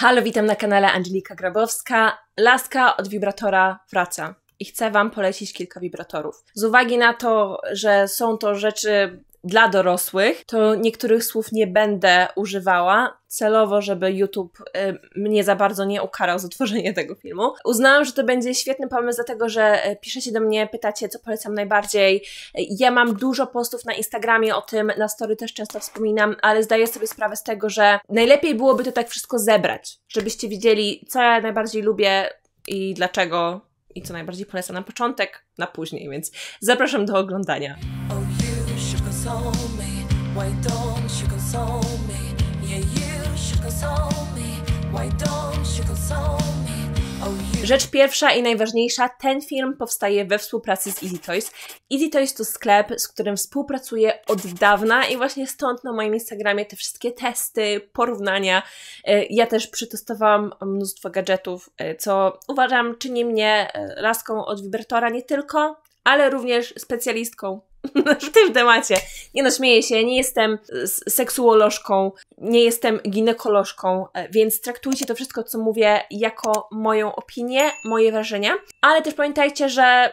Halo, witam na kanale Angelika Grabowska. Laska od wibratora wraca i chcę Wam polecić kilka wibratorów. Z uwagi na to, że są to rzeczy dla dorosłych, to niektórych słów nie będę używała, celowo, żeby YouTube y, mnie za bardzo nie ukarał za tworzenie tego filmu. Uznałam, że to będzie świetny pomysł, dlatego że y, piszecie do mnie, pytacie, co polecam najbardziej. Ja mam dużo postów na Instagramie o tym, na story też często wspominam, ale zdaję sobie sprawę z tego, że najlepiej byłoby to tak wszystko zebrać, żebyście widzieli, co ja najbardziej lubię i dlaczego i co najbardziej polecam na początek, na później, więc zapraszam do oglądania console me? Why don't you console me? Yeah, you should console me. Why don't you console me? Oh, Rzecz pierwsza i najważniejsza, ten film powstaje we współpracy z Easy Toys. Easy Toys to sklep, z którym współpracuję od dawna i właśnie stąd na moim Instagramie te wszystkie testy, porównania. E, ja też przetestowałam mnóstwo gadżetów, e, co uważam czyni mnie e, laską od wibratora nie tylko, ale również specjalistką w tym temacie. Nie no, śmieję się, nie jestem e, seksuolożką, nie jestem ginekolożką, e, więc traktujcie to wszystko, co mówię, jako moją opinię, moje wrażenia, ale też pamiętajcie, że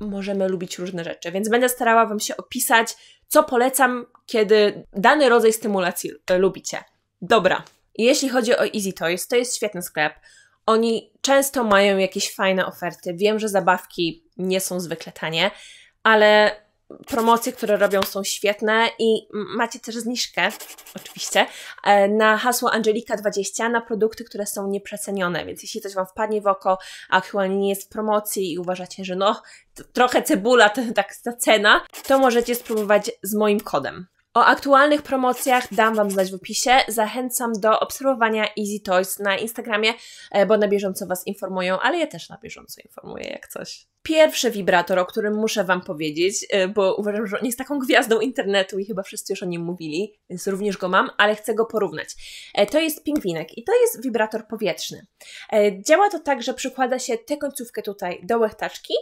możemy lubić różne rzeczy, więc będę starała Wam się opisać, co polecam, kiedy dany rodzaj stymulacji e, lubicie. Dobra, jeśli chodzi o Easy Toys, to jest świetny sklep. Oni często mają jakieś fajne oferty. Wiem, że zabawki nie są zwykle tanie, ale promocje, które robią są świetne i macie też zniżkę, oczywiście, e, na hasło Angelika20 na produkty, które są nieprzecenione, więc jeśli coś Wam wpadnie w oko, a aktualnie nie jest w promocji i uważacie, że no, trochę cebula, to, tak ta cena, to możecie spróbować z moim kodem. O aktualnych promocjach dam Wam znać w opisie. Zachęcam do obserwowania Easy Toys na Instagramie, e, bo na bieżąco Was informują, ale ja też na bieżąco informuję jak coś. Pierwszy wibrator, o którym muszę Wam powiedzieć, e, bo uważam, że on jest taką gwiazdą internetu i chyba wszyscy już o nim mówili, więc również go mam, ale chcę go porównać. E, to jest pingwinek i to jest wibrator powietrzny. Działa to tak, że przykłada się tę końcówkę tutaj do łechtaczki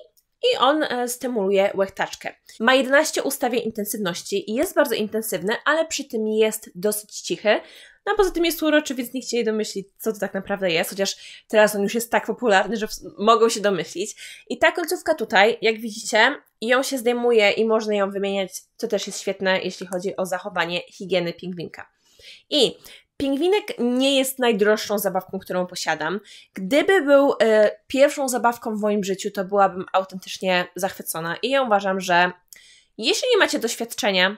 i on e, stymuluje łechtaczkę. Ma 11 ustawień intensywności i jest bardzo intensywny, ale przy tym jest dosyć cichy. No a poza tym jest uroczy, więc nie chcieli domyślić, co to tak naprawdę jest, chociaż teraz on już jest tak popularny, że mogą się domyślić. I ta końcówka tutaj, jak widzicie, ją się zdejmuje i można ją wymieniać, co też jest świetne, jeśli chodzi o zachowanie higieny pingwinka. I Pingwinek nie jest najdroższą zabawką, którą posiadam. Gdyby był y, pierwszą zabawką w moim życiu, to byłabym autentycznie zachwycona. I ja uważam, że jeśli nie macie doświadczenia,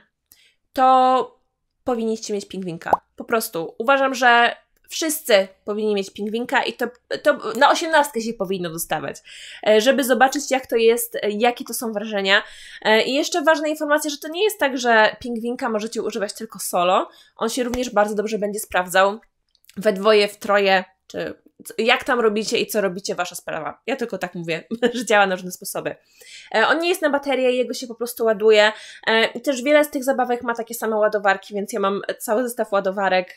to powinniście mieć pingwinka. Po prostu. Uważam, że Wszyscy powinni mieć pingwinka i to, to na osiemnastkę się powinno dostawać, e, żeby zobaczyć jak to jest, e, jakie to są wrażenia. E, I jeszcze ważna informacja, że to nie jest tak, że pingwinka możecie używać tylko solo. On się również bardzo dobrze będzie sprawdzał we dwoje, w troje, czy jak tam robicie i co robicie, wasza sprawa. Ja tylko tak mówię, że działa na różne sposoby. On nie jest na baterię, jego się po prostu ładuje. I też wiele z tych zabawek ma takie same ładowarki, więc ja mam cały zestaw ładowarek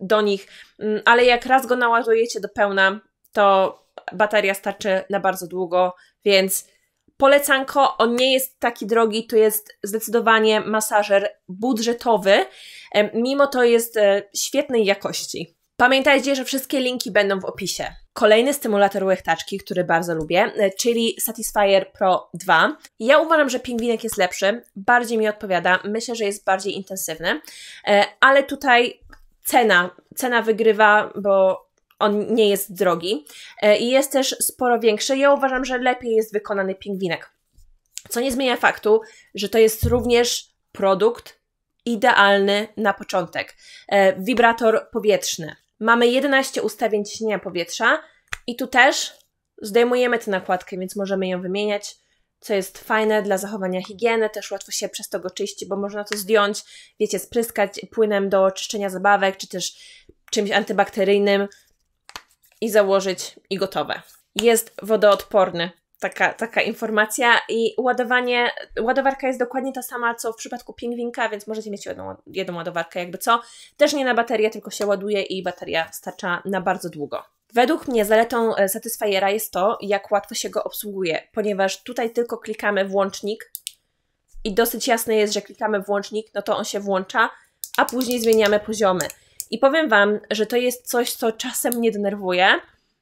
do nich, mm, ale jak raz go naładujecie do pełna, to bateria starczy na bardzo długo, więc polecanko, on nie jest taki drogi, to jest zdecydowanie masażer budżetowy, mimo to jest e, świetnej jakości. Pamiętajcie, że wszystkie linki będą w opisie. Kolejny stymulator łechtaczki, który bardzo lubię, e, czyli Satisfyer Pro 2. Ja uważam, że pingwinek jest lepszy, bardziej mi odpowiada, myślę, że jest bardziej intensywny, e, ale tutaj cena, cena wygrywa, bo on nie jest drogi e, i jest też sporo większy. Ja uważam, że lepiej jest wykonany pingwinek. Co nie zmienia faktu, że to jest również produkt idealny na początek. E, wibrator powietrzny. Mamy 11 ustawień ciśnienia powietrza i tu też zdejmujemy tę nakładkę, więc możemy ją wymieniać co jest fajne dla zachowania higieny, też łatwo się przez to go czyści, bo można to zdjąć, wiecie, spryskać płynem do czyszczenia zabawek, czy też czymś antybakteryjnym i założyć i gotowe. Jest wodoodporny. Taka, taka informacja i ładowanie, ładowarka jest dokładnie ta sama, co w przypadku pingwinka, więc możecie mieć jedną, jedną ładowarkę jakby co. Też nie na baterię, tylko się ładuje i bateria starcza na bardzo długo. Według mnie zaletą e, Satisfiera jest to, jak łatwo się go obsługuje, ponieważ tutaj tylko klikamy włącznik i dosyć jasne jest, że klikamy włącznik, no to on się włącza, a później zmieniamy poziomy. I powiem Wam, że to jest coś, co czasem mnie denerwuje,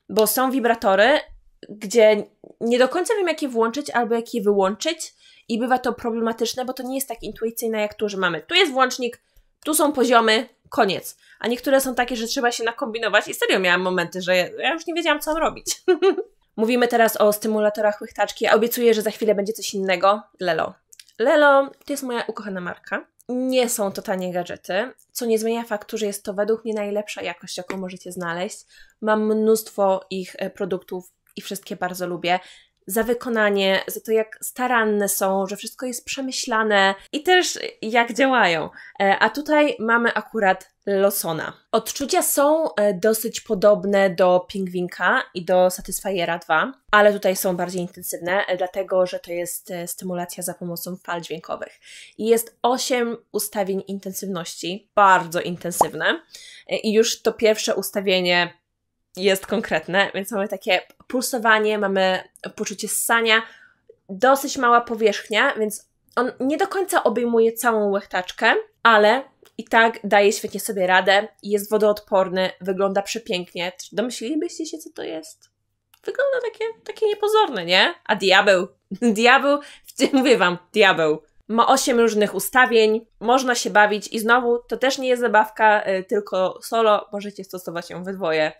bo są wibratory, gdzie nie do końca wiem, jak je włączyć albo jak je wyłączyć i bywa to problematyczne, bo to nie jest tak intuicyjne, jak tu, że mamy tu jest włącznik, tu są poziomy, koniec. A niektóre są takie, że trzeba się nakombinować i serio miałam momenty, że ja już nie wiedziałam, co robić. Mówimy teraz o stymulatorach łychtaczki. obiecuję, że za chwilę będzie coś innego. Lelo. Lelo to jest moja ukochana marka. Nie są to tanie gadżety, co nie zmienia faktu, że jest to według mnie najlepsza jakość, jaką możecie znaleźć. Mam mnóstwo ich e, produktów i wszystkie bardzo lubię za wykonanie, za to, jak staranne są, że wszystko jest przemyślane i też jak działają. E, a tutaj mamy akurat Losona. Odczucia są e, dosyć podobne do Pingwinka i do Satisfiera 2, ale tutaj są bardziej intensywne, e, dlatego że to jest stymulacja za pomocą fal dźwiękowych. I jest 8 ustawień intensywności, bardzo intensywne. I już to pierwsze ustawienie jest konkretne, więc mamy takie pulsowanie, mamy poczucie ssania, dosyć mała powierzchnia, więc on nie do końca obejmuje całą łechtaczkę, ale i tak daje świetnie sobie radę, jest wodoodporny, wygląda przepięknie. domyślilibyście się, co to jest? Wygląda takie, takie niepozorne, nie? A diabeł, diabeł, mówię wam, diabeł. Ma 8 różnych ustawień, można się bawić i znowu to też nie jest zabawka, y, tylko solo, możecie stosować ją we dwoje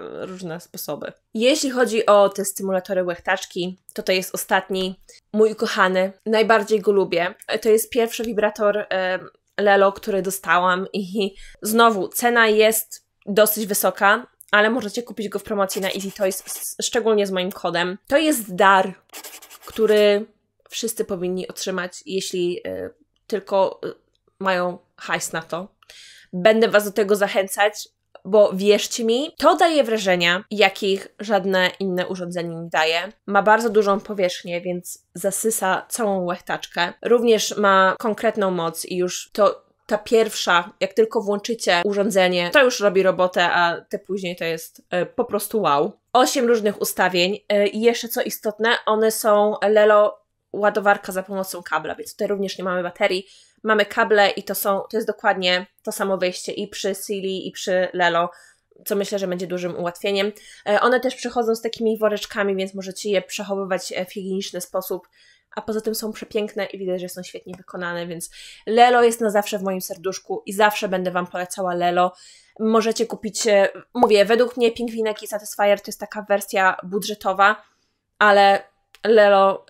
różne sposoby. Jeśli chodzi o te stymulatory łechtaczki, to to jest ostatni, mój ukochany, najbardziej go lubię. To jest pierwszy wibrator Lelo, który dostałam i znowu cena jest dosyć wysoka, ale możecie kupić go w promocji na Easy Toys, szczególnie z moim kodem. To jest dar, który wszyscy powinni otrzymać, jeśli e, tylko e, mają hajs na to. Będę Was do tego zachęcać bo wierzcie mi, to daje wrażenia, jakich żadne inne urządzenie nie daje. Ma bardzo dużą powierzchnię, więc zasysa całą łechtaczkę. Również ma konkretną moc i już to ta pierwsza, jak tylko włączycie urządzenie, to już robi robotę, a te później to jest y, po prostu wow. Osiem różnych ustawień e, i y, jeszcze co istotne, one są Lelo ładowarka za pomocą kabla, więc tutaj również nie mamy baterii, mamy kable i to są, to jest dokładnie to samo wyjście i przy Sili i przy Lelo, co myślę, że będzie dużym ułatwieniem. E, one też przychodzą z takimi woreczkami, więc możecie je przechowywać e, w higieniczny sposób, a poza tym są przepiękne i widać, że są świetnie wykonane, więc Lelo jest na zawsze w moim serduszku i zawsze będę Wam polecała Lelo. Możecie kupić, e, mówię, według mnie Pingwinek i Satisfyer to jest taka wersja budżetowa, ale Lelo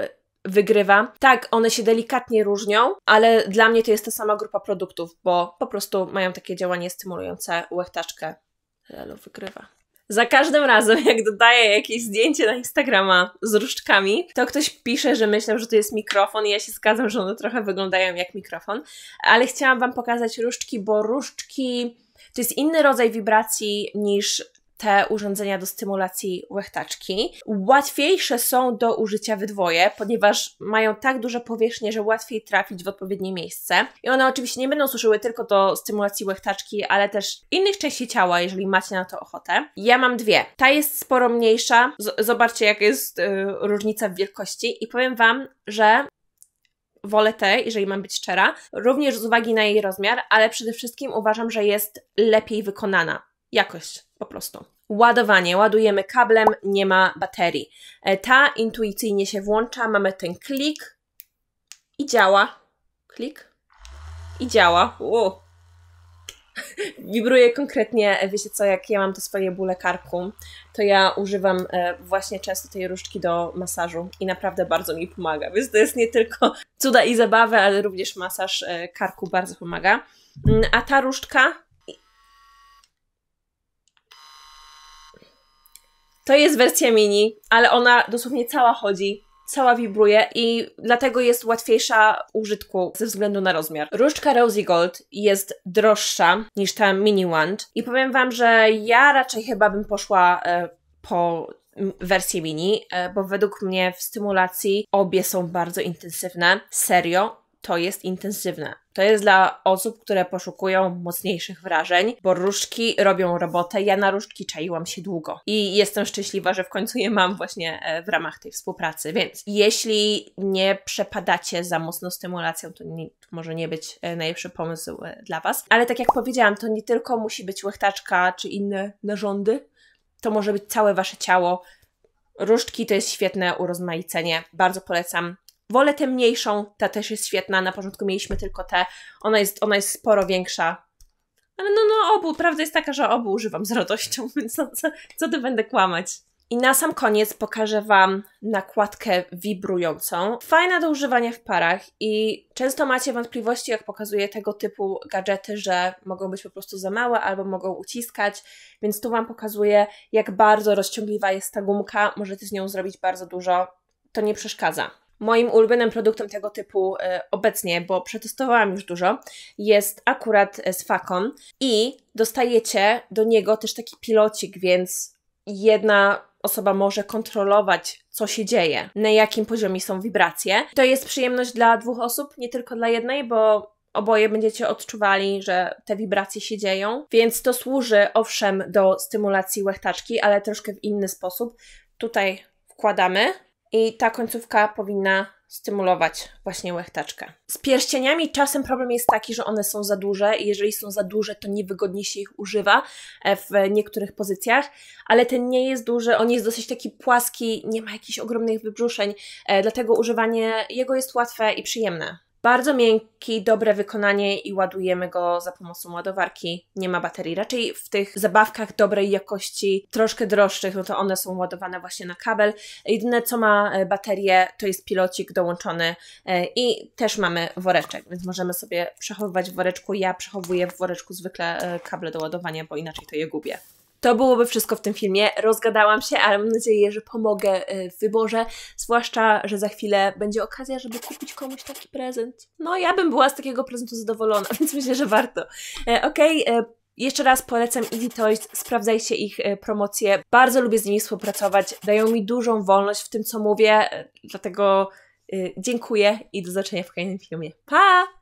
wygrywa. Tak, one się delikatnie różnią, ale dla mnie to jest ta sama grupa produktów, bo po prostu mają takie działanie stymulujące łechtaczkę. Lelo wygrywa. Za każdym razem, jak dodaję jakieś zdjęcie na Instagrama z różdżkami, to ktoś pisze, że myślał, że to jest mikrofon i ja się zgadzam, że one trochę wyglądają jak mikrofon, ale chciałam Wam pokazać różdżki, bo różdżki to jest inny rodzaj wibracji niż te urządzenia do stymulacji łechtaczki. Łatwiejsze są do użycia we dwoje, ponieważ mają tak duże powierzchnie, że łatwiej trafić w odpowiednie miejsce. I one oczywiście nie będą służyły tylko do stymulacji łechtaczki, ale też innych części ciała, jeżeli macie na to ochotę. Ja mam dwie. Ta jest sporo mniejsza. Z zobaczcie, jaka jest yy, różnica w wielkości. I powiem Wam, że wolę tę, jeżeli mam być szczera, również z uwagi na jej rozmiar, ale przede wszystkim uważam, że jest lepiej wykonana jakość po prostu. Ładowanie. Ładujemy kablem, nie ma baterii. E, ta intuicyjnie się włącza, mamy ten klik i działa. Klik i działa. Wibruje konkretnie, e, wiecie co, jak ja mam to swoje bóle karku, to ja używam e, właśnie często tej różdżki do masażu i naprawdę bardzo mi pomaga. Więc to jest nie tylko cuda i zabawy, ale również masaż karku bardzo pomaga. Mm, a ta różdżka To jest wersja mini, ale ona dosłownie cała chodzi, cała wibruje i dlatego jest łatwiejsza użytku ze względu na rozmiar. Różdżka Rosy Gold jest droższa niż ta mini wand i powiem Wam, że ja raczej chyba bym poszła e, po wersję mini, e, bo według mnie w stymulacji obie są bardzo intensywne. Serio, to jest intensywne. To jest dla osób, które poszukują mocniejszych wrażeń, bo różdżki robią robotę. Ja na różdżki czaiłam się długo i jestem szczęśliwa, że w końcu je mam właśnie e, w ramach tej współpracy. Więc jeśli nie przepadacie za mocno stymulacją, to, nie, to może nie być e, najlepszy pomysł e, dla Was. Ale tak jak powiedziałam, to nie tylko musi być łechtaczka czy inne narządy, to może być całe Wasze ciało. Różdżki to jest świetne urozmaicenie. Bardzo polecam Wolę tę mniejszą, ta też jest świetna, na początku mieliśmy tylko tę, ona jest, ona jest sporo większa. Ale no, no obu, prawda jest taka, że obu używam z radością, więc no, co, co, co ty będę kłamać. I na sam koniec pokażę Wam nakładkę wibrującą. Fajna do używania w parach i często macie wątpliwości, jak pokazuję tego typu gadżety, że mogą być po prostu za małe albo mogą uciskać, więc tu Wam pokazuję, jak bardzo rozciągliwa jest ta gumka. Możecie z nią zrobić bardzo dużo, to nie przeszkadza. Moim ulubionym produktem tego typu e, obecnie, bo przetestowałam już dużo, jest akurat e, z Fakon i dostajecie do niego też taki pilocik, więc jedna osoba może kontrolować, co się dzieje, na jakim poziomie są wibracje. To jest przyjemność dla dwóch osób, nie tylko dla jednej, bo oboje będziecie odczuwali, że te wibracje się dzieją, więc to służy owszem do stymulacji łechtaczki, ale troszkę w inny sposób. Tutaj wkładamy i ta końcówka powinna stymulować właśnie łechtaczkę. Z pierścieniami czasem problem jest taki, że one są za duże i jeżeli są za duże, to niewygodnie się ich używa e, w niektórych pozycjach, ale ten nie jest duży, on jest dosyć taki płaski, nie ma jakichś ogromnych wybrzuszeń, e, dlatego używanie jego jest łatwe i przyjemne. Bardzo miękki, dobre wykonanie i ładujemy go za pomocą ładowarki. Nie ma baterii. Raczej w tych zabawkach dobrej jakości, troszkę droższych, no to one są ładowane właśnie na kabel. Jedyne co ma e, baterię to jest pilocik dołączony e, i też mamy woreczek, więc możemy sobie przechowywać w woreczku. Ja przechowuję w woreczku zwykle e, kable do ładowania, bo inaczej to je gubię. To byłoby wszystko w tym filmie. Rozgadałam się, ale mam nadzieję, że pomogę e, w wyborze, zwłaszcza, że za chwilę będzie okazja, żeby kupić komuś taki prezent. No, ja bym była z takiego prezentu zadowolona, więc myślę, że warto. E, okej, okay, e, jeszcze raz polecam Easy Toys, sprawdzajcie ich promocje. Bardzo lubię z nimi współpracować, dają mi dużą wolność w tym, co mówię, dlatego dziękuję i do zobaczenia w kolejnym filmie. Pa!